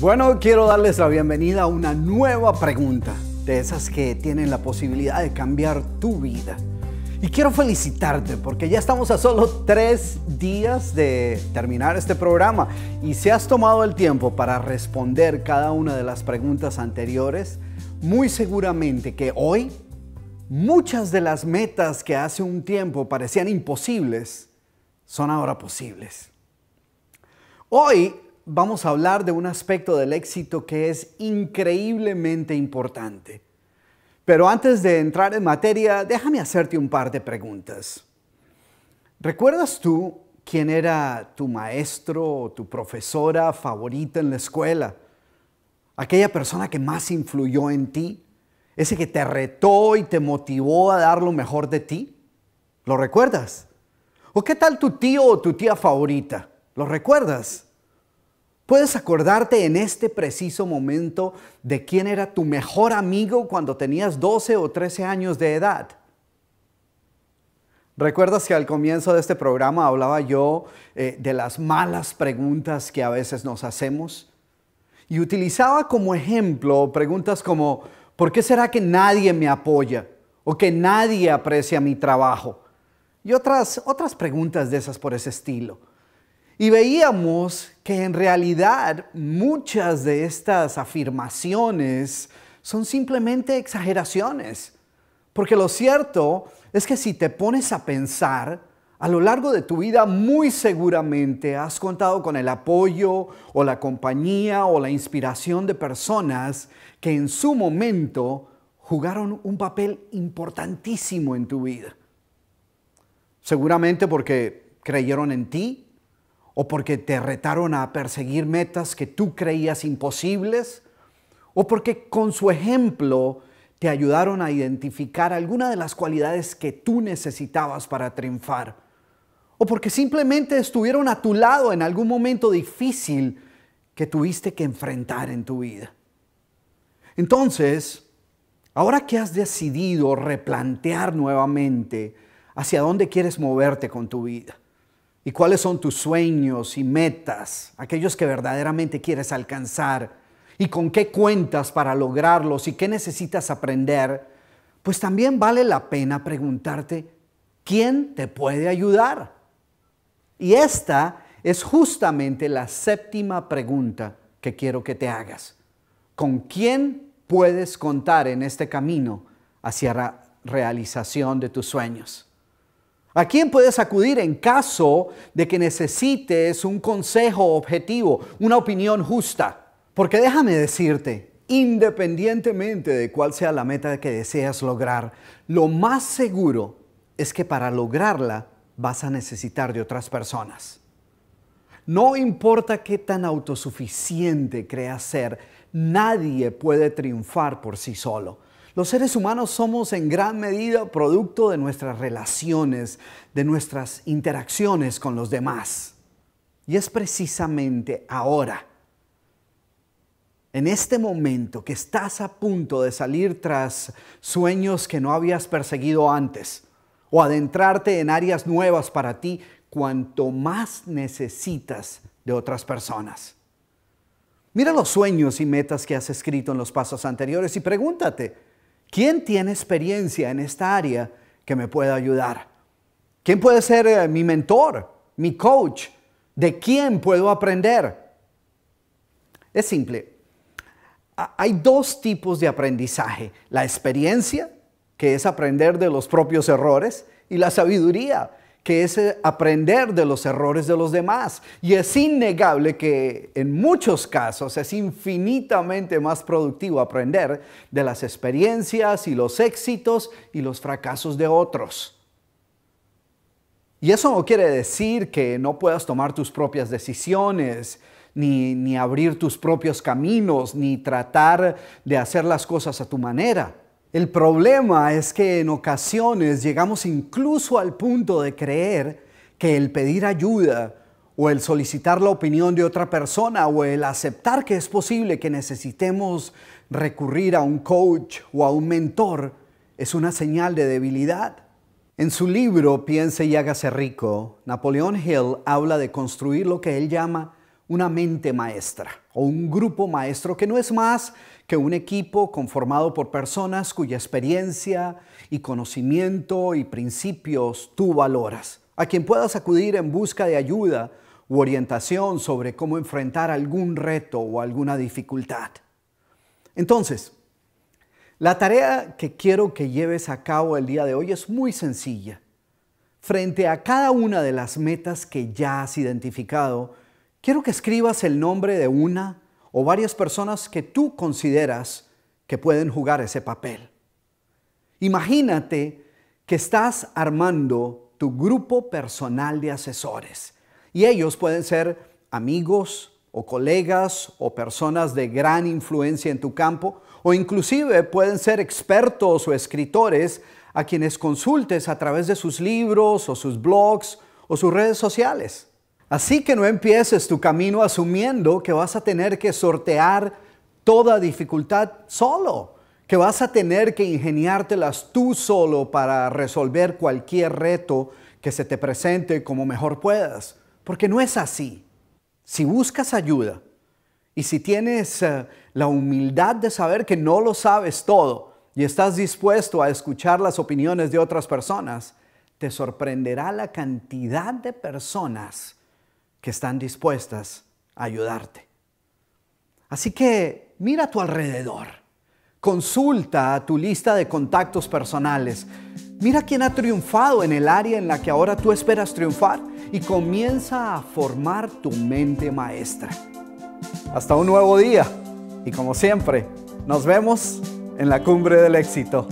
Bueno, quiero darles la bienvenida a una nueva pregunta, de esas que tienen la posibilidad de cambiar tu vida. Y quiero felicitarte porque ya estamos a solo tres días de terminar este programa y si has tomado el tiempo para responder cada una de las preguntas anteriores, muy seguramente que hoy muchas de las metas que hace un tiempo parecían imposibles son ahora posibles. Hoy vamos a hablar de un aspecto del éxito que es increíblemente importante. Pero antes de entrar en materia, déjame hacerte un par de preguntas. ¿Recuerdas tú quién era tu maestro o tu profesora favorita en la escuela? Aquella persona que más influyó en ti, ese que te retó y te motivó a dar lo mejor de ti. ¿Lo recuerdas? ¿O qué tal tu tío o tu tía favorita? ¿Lo recuerdas? ¿Puedes acordarte en este preciso momento de quién era tu mejor amigo cuando tenías 12 o 13 años de edad? ¿Recuerdas que al comienzo de este programa hablaba yo eh, de las malas preguntas que a veces nos hacemos? Y utilizaba como ejemplo preguntas como, ¿por qué será que nadie me apoya? ¿O que nadie aprecia mi trabajo? Y otras, otras preguntas de esas por ese estilo. Y veíamos que en realidad muchas de estas afirmaciones son simplemente exageraciones. Porque lo cierto es que si te pones a pensar, a lo largo de tu vida muy seguramente has contado con el apoyo o la compañía o la inspiración de personas que en su momento jugaron un papel importantísimo en tu vida. Seguramente porque creyeron en ti, o porque te retaron a perseguir metas que tú creías imposibles, o porque con su ejemplo te ayudaron a identificar alguna de las cualidades que tú necesitabas para triunfar, o porque simplemente estuvieron a tu lado en algún momento difícil que tuviste que enfrentar en tu vida. Entonces, ahora que has decidido replantear nuevamente hacia dónde quieres moverte con tu vida, y cuáles son tus sueños y metas, aquellos que verdaderamente quieres alcanzar y con qué cuentas para lograrlos y qué necesitas aprender, pues también vale la pena preguntarte quién te puede ayudar. Y esta es justamente la séptima pregunta que quiero que te hagas. ¿Con quién puedes contar en este camino hacia la realización de tus sueños? ¿A quién puedes acudir en caso de que necesites un consejo objetivo, una opinión justa? Porque déjame decirte, independientemente de cuál sea la meta que deseas lograr, lo más seguro es que para lograrla vas a necesitar de otras personas. No importa qué tan autosuficiente creas ser, nadie puede triunfar por sí solo. Los seres humanos somos en gran medida producto de nuestras relaciones, de nuestras interacciones con los demás. Y es precisamente ahora, en este momento que estás a punto de salir tras sueños que no habías perseguido antes o adentrarte en áreas nuevas para ti, cuanto más necesitas de otras personas. Mira los sueños y metas que has escrito en los pasos anteriores y pregúntate, ¿Quién tiene experiencia en esta área que me pueda ayudar? ¿Quién puede ser eh, mi mentor, mi coach? ¿De quién puedo aprender? Es simple. hay dos tipos de aprendizaje. La experiencia, que es aprender de los propios errores, y la sabiduría, que es eh, aprender de los errores de los demás. Y es innegable que en muchos casos es infinitamente más productivo aprender de las experiencias y los éxitos y los fracasos de otros. Y eso no quiere decir que no puedas tomar tus propias decisiones, ni, abrir tus propios caminos, ni tratar de hacer las cosas a tu manera. El problema es que en ocasiones llegamos incluso al punto de creer que el pedir ayuda o el solicitar la opinión de otra persona o el aceptar que es posible que necesitemos recurrir a un coach o a un mentor es una señal de debilidad. En su libro Piense y hágase rico, Napoleón Hill habla de construir lo que él llama una mente maestra o un grupo maestro que no es más que un equipo conformado por personas cuya experiencia y conocimiento y principios tú valoras, a quien puedas acudir en busca de ayuda u orientación sobre cómo enfrentar algún reto o alguna dificultad. Entonces, la tarea que quiero que lleves a cabo el día de hoy es muy sencilla. Frente a cada una de las metas que ya has identificado, Quiero que escribas el nombre de una o varias personas que tú consideras que pueden jugar ese papel. Imagínate que estás armando tu grupo personal de asesores y ellos pueden ser amigos o colegas o personas de gran influencia en tu campo o inclusive pueden ser expertos o escritores a quienes consultes a través de sus libros o sus blogs o sus redes sociales. Así que no empieces tu camino asumiendo que vas a tener que sortear toda dificultad solo, que vas a tener que ingeniártelas tú solo para resolver cualquier reto que se te presente como mejor puedas, porque no es así. Si buscas ayuda y si tienes eh, la humildad de saber que no lo sabes todo y estás dispuesto a escuchar las opiniones de otras personas, te sorprenderá la cantidad de personas que están dispuestas a ayudarte. Así que mira a tu alrededor, consulta a tu lista de contactos personales, mira quién ha triunfado en el área en la que ahora tú esperas triunfar y comienza a formar tu mente maestra. Hasta un nuevo día y como siempre, nos vemos en la cumbre del éxito.